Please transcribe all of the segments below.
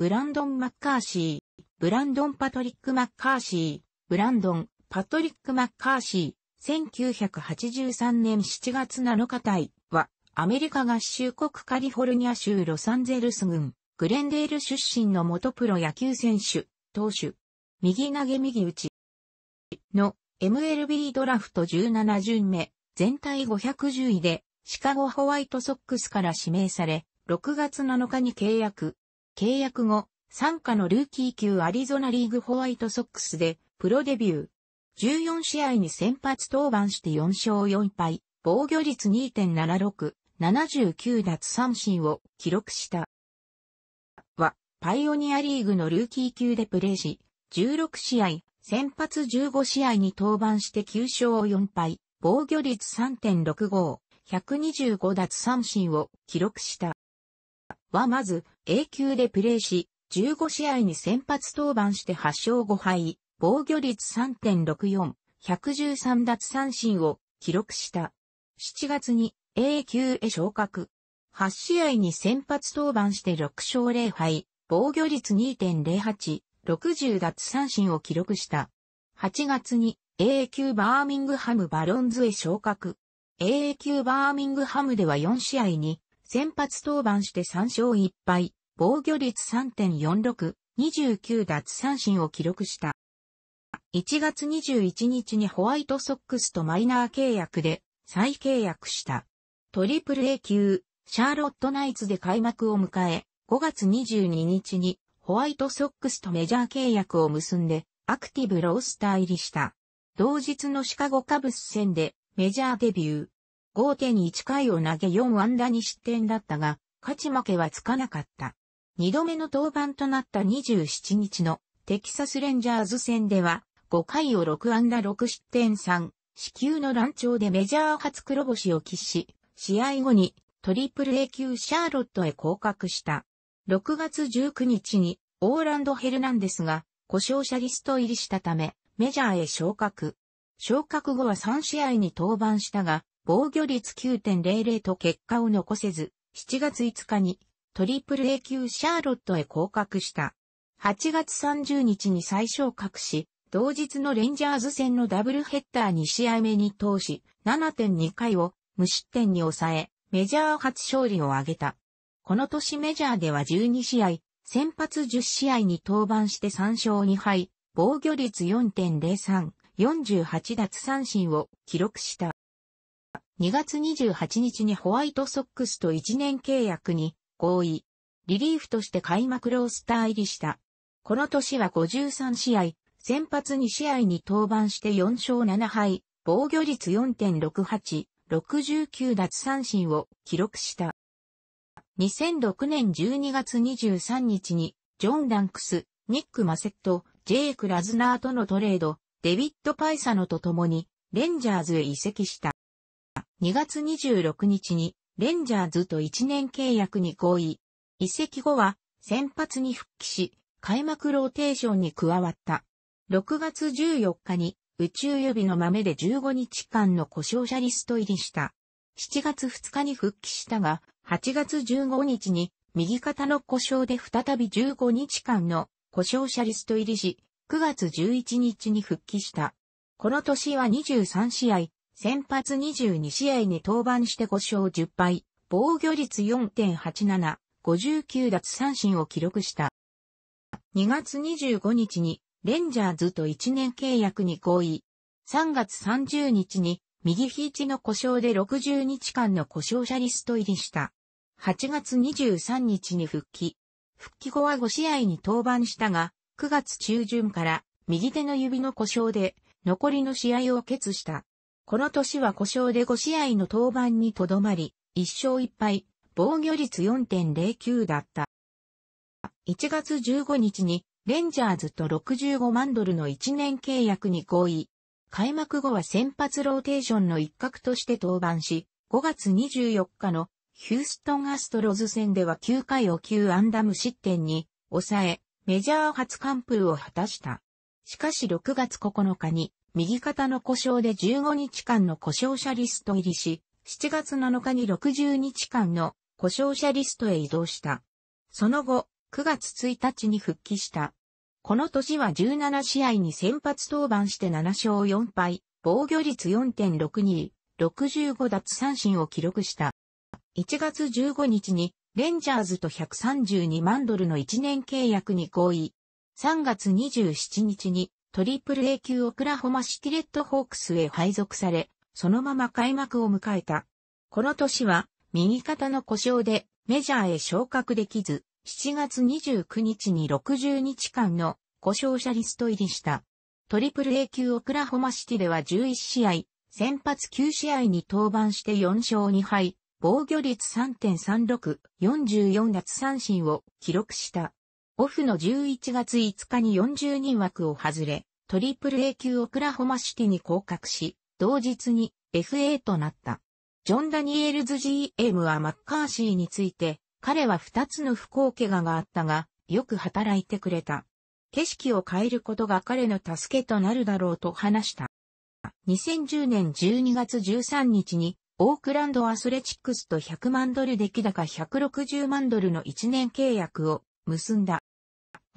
ブランドン・マッカーシー、ブランドン・パトリック・マッカーシー、ブランドン・パトリック・マッカーシー、1983年7月7日隊は、アメリカ合衆国カリフォルニア州ロサンゼルス郡、グレンデール出身の元プロ野球選手、投手、右投げ右打ちの MLB ドラフト17巡目、全体510位で、シカゴホワイトソックスから指名され、6月7日に契約、契約後、参加のルーキー級アリゾナリーグホワイトソックスでプロデビュー。14試合に先発登板して4勝4敗、防御率2.76、79奪三振を記録した。は、パイオニアリーグのルーキー級でプレーし、16試合、先発15試合に登板して9勝4敗、防御率3.65、125奪三振を記録した。はまず、A 級でプレーし、15試合に先発登板して8勝5敗、防御率3.64、113奪三振を記録した。7月に A 級へ昇格。8試合に先発登板して6勝0敗、防御率2.08、60奪三振を記録した。8月に A 級バーミングハムバロンズへ昇格。A 級バーミングハムでは4試合に先発登板して3勝1敗、防御率3.46、29奪三振を記録した。1月21日にホワイトソックスとマイナー契約で再契約した。トリプル A 級、シャーロットナイツで開幕を迎え、5月22日にホワイトソックスとメジャー契約を結んで、アクティブロースター入りした。同日のシカゴカブス戦でメジャーデビュー。5.1回を投げ4安打に失点だったが、勝ち負けはつかなかった。2度目の登板となった27日のテキサスレンジャーズ戦では、5回を6安打6失点3、死球の乱調でメジャー初黒星を喫し、試合後にトリプル A 級シャーロットへ降格した。6月19日にオーランド・ヘルナンデスが故障者リスト入りしたため、メジャーへ昇格。昇格後は3試合に登板したが、防御率9.00と結果を残せず、7月5日にトリプル A 級シャーロットへ降格した。8月30日に最小格し、同日のレンジャーズ戦のダブルヘッダー2試合目に投し、7.2回を無失点に抑え、メジャー初勝利を挙げた。この年メジャーでは12試合、先発10試合に登板して3勝2敗、防御率4.03、48奪三振を記録した。2月28日にホワイトソックスと1年契約に合意。リリーフとして開幕ロースター入りした。この年は53試合、先発2試合に登板して4勝7敗、防御率4.68、69奪三振を記録した。2006年12月23日に、ジョン・ランクス、ニック・マセット、ジェイク・ラズナーとのトレード、デビッド・パイサノと共に、レンジャーズへ移籍した。2月26日に、レンジャーズと1年契約に合意。移籍後は先発に復帰し、開幕ローテーションに加わった。6月14日に宇宙予備の豆で15日間の故障者リスト入りした。7月2日に復帰したが、8月15日に右肩の故障で再び15日間の故障者リスト入りし、9月11日に復帰した。この年は23試合、先発22試合に登板して5勝10敗、防御率4.87、59奪三振を記録した。2月25日にレンジャーズと1年契約に合意。3月30日に右肘の故障で60日間の故障者リスト入りした。8月23日に復帰。復帰後は5試合に登板したが、9月中旬から右手の指の故障で残りの試合を決した。この年は故障で5試合の登板にとどまり、1勝1敗、防御率4.09だった。1月15日に、レンジャーズと65万ドルの1年契約に合意。開幕後は先発ローテーションの一角として登板し、5月24日のヒューストンアストロズ戦では9回を9アンダム失点に抑え、メジャー初完封を果たした。しかし6月9日に右肩の故障で15日間の故障者リスト入りし、7月7日に60日間の故障者リストへ移動した。その後、9月1日に復帰した。この年は17試合に先発登板して7勝4敗、防御率4.62、65奪三振を記録した。1月15日にレンジャーズと132万ドルの1年契約に合意。3月27日にトリプル A 級オクラホマシティレッドホークスへ配属され、そのまま開幕を迎えた。この年は、右肩の故障でメジャーへ昇格できず、7月29日に60日間の故障者リスト入りした。トリプル A 級オクラホマシティでは11試合、先発9試合に登板して4勝2敗、防御率3.36、44奪三振を記録した。オフの11月5日に40人枠を外れ、トリプル A 級オクラホマシティに降格し、同日に FA となった。ジョン・ダニエルズ GM はマッカーシーについて、彼は2つの不幸怪我があったが、よく働いてくれた。景色を変えることが彼の助けとなるだろうと話した。2010年12月13日に、オークランドアスレチックスと100万ドル出来高160万ドルの1年契約を結んだ。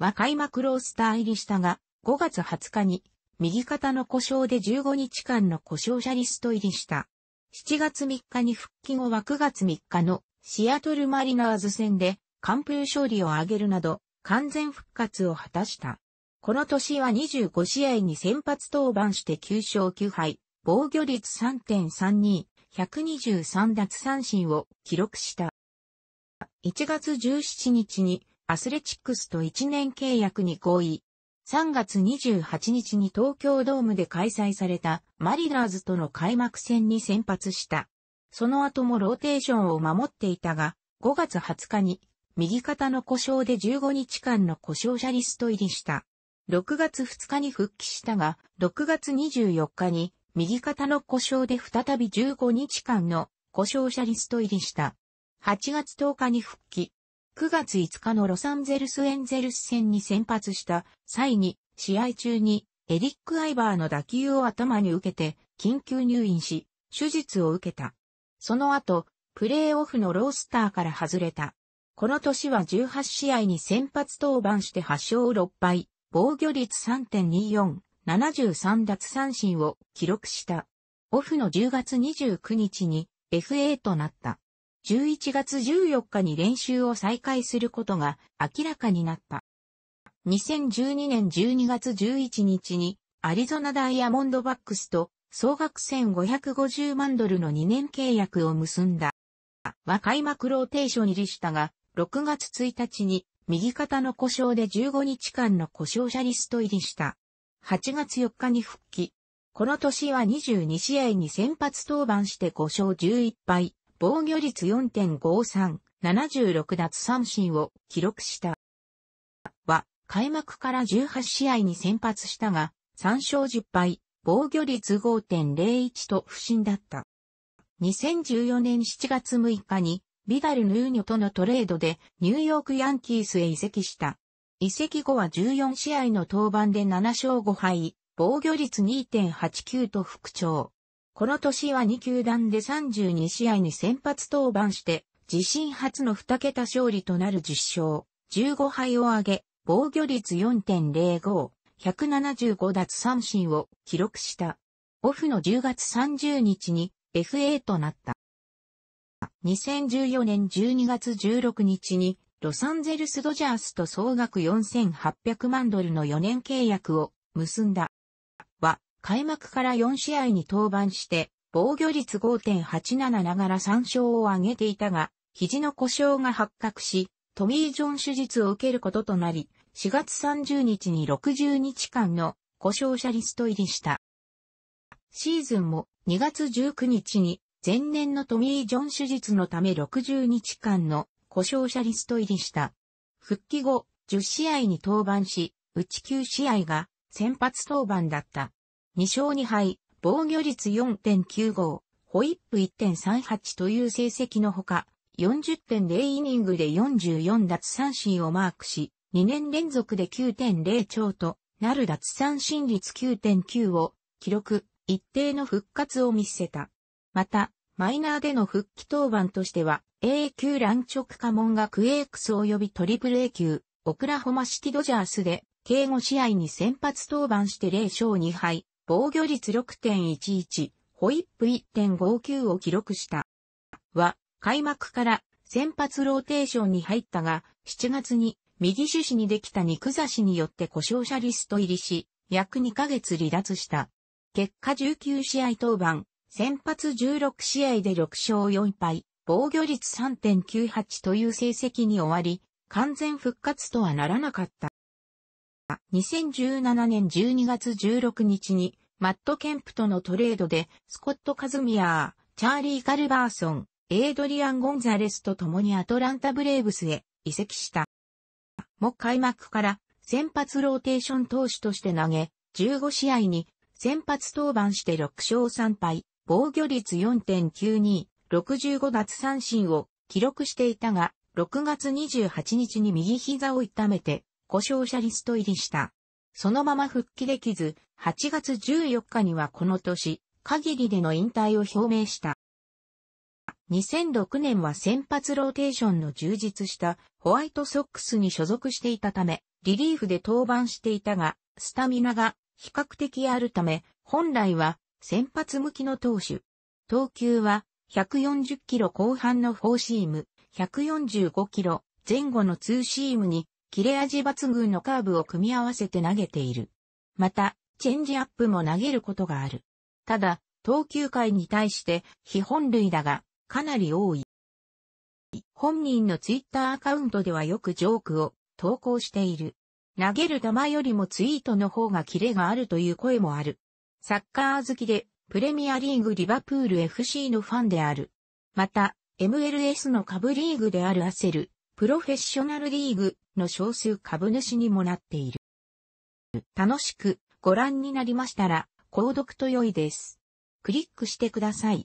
は開幕ロースター入りしたが、5月20日に、右肩の故障で15日間の故障者リスト入りした。7月3日に復帰後は9月3日のシアトルマリナーズ戦で完封勝利を挙げるなど完全復活を果たした。この年は25試合に先発登板して9勝9敗、防御率3.32、123奪三振を記録した。1月17日にアスレチックスと1年契約に合意。3月28日に東京ドームで開催されたマリナーズとの開幕戦に先発した。その後もローテーションを守っていたが、5月20日に右肩の故障で15日間の故障者リスト入りした。6月2日に復帰したが、6月24日に右肩の故障で再び15日間の故障者リスト入りした。8月10日に復帰。9月5日のロサンゼルスエンゼルス戦に先発した際に、試合中にエリック・アイバーの打球を頭に受けて緊急入院し、手術を受けた。その後、プレーオフのロースターから外れた。この年は18試合に先発登板して8勝6敗、防御率3.24、73奪三振を記録した。オフの10月29日に FA となった。11月14日に練習を再開することが明らかになった。2012年12月11日にアリゾナダイヤモンドバックスと総額1550万ドルの2年契約を結んだ。は開幕ローテーション入りしたが、6月1日に右肩の故障で15日間の故障者リスト入りした。8月4日に復帰。この年は22試合に先発登板して5勝11敗、防御率4.53、76奪三振を記録した。は、開幕から18試合に先発したが、3勝10敗、防御率5.01と不振だった。2014年7月6日に、ビダル・ヌーニョとのトレードでニューヨーク・ヤンキースへ移籍した。移籍後は14試合の登板で7勝5敗、防御率2.89と復調。この年は2球団で32試合に先発登板して、自身初の2桁勝利となる10勝、15敗を挙げ、防御率4.05、175奪三振を記録した。オフの10月30日に FA となった。2014年12月16日にロサンゼルスドジャースと総額4800万ドルの4年契約を結んだ。開幕から4試合に登板して、防御率5.87ながら3勝を挙げていたが、肘の故障が発覚し、トミー・ジョン手術を受けることとなり、4月30日に60日間の故障者リスト入りした。シーズンも2月19日に前年のトミー・ジョン手術のため60日間の故障者リスト入りした。復帰後、10試合に登板し、うち9試合が先発登板だった。2勝2敗、防御率4.95、ホイップ1.38という成績のほか、40.0イニングで44奪三振をマークし、2年連続で9.0超となる奪三振率9.9を記録、一定の復活を見せた。また、マイナーでの復帰登板としては、A 級乱直下門学 AX エクス及びトリプル A 級、オクラホマシティドジャースで、計5試合に先発登板して0勝2敗、防御率6.11、ホイップ1.59を記録した。は、開幕から先発ローテーションに入ったが、7月に右手指にできた肉刺しによって故障者リスト入りし、約2ヶ月離脱した。結果19試合登板、先発16試合で6勝4敗、防御率3.98という成績に終わり、完全復活とはならなかった。2017年12月16日に、マット・ケンプとのトレードで、スコット・カズミアー、チャーリー・カルバーソン、エイドリアン・ゴンザレスと共にアトランタ・ブレーブスへ移籍した。も開幕から先発ローテーション投手として投げ、15試合に先発登板して6勝3敗、防御率4.92、65奪三振を記録していたが、6月28日に右膝を痛めて故障者リスト入りした。そのまま復帰できず、8月14日にはこの年、限りでの引退を表明した。2006年は先発ローテーションの充実したホワイトソックスに所属していたため、リリーフで登板していたが、スタミナが比較的あるため、本来は先発向きの投手。投球は140キロ後半のフォーシーム、145キロ前後のツーシームに切れ味抜群のカーブを組み合わせて投げている。また、チェンジアップも投げることがある。ただ、投球回に対して非本塁打がかなり多い。本人のツイッターアカウントではよくジョークを投稿している。投げる球よりもツイートの方がキレがあるという声もある。サッカー好きでプレミアリーグリバプール FC のファンである。また、MLS の下部リーグであるアセル、プロフェッショナルリーグの少数株主にもなっている。楽しくご覧になりましたら、購読と良いです。クリックしてください。